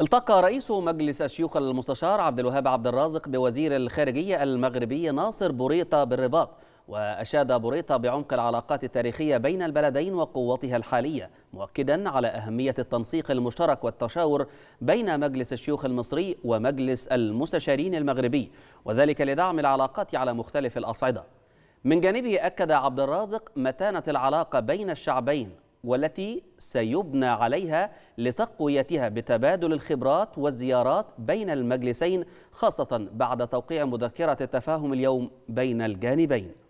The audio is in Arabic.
التقى رئيس مجلس الشيوخ المستشار عبد الوهاب عبد الرازق بوزير الخارجية المغربي ناصر بوريطة بالرباط وأشاد بوريطة بعمق العلاقات التاريخية بين البلدين وقوتها الحالية مؤكدا على أهمية التنسيق المشترك والتشاور بين مجلس الشيوخ المصري ومجلس المستشارين المغربي وذلك لدعم العلاقات على مختلف الأصعدة من جانبه أكد عبد الرازق متانة العلاقة بين الشعبين والتي سيبنى عليها لتقويتها بتبادل الخبرات والزيارات بين المجلسين خاصة بعد توقيع مذكرة التفاهم اليوم بين الجانبين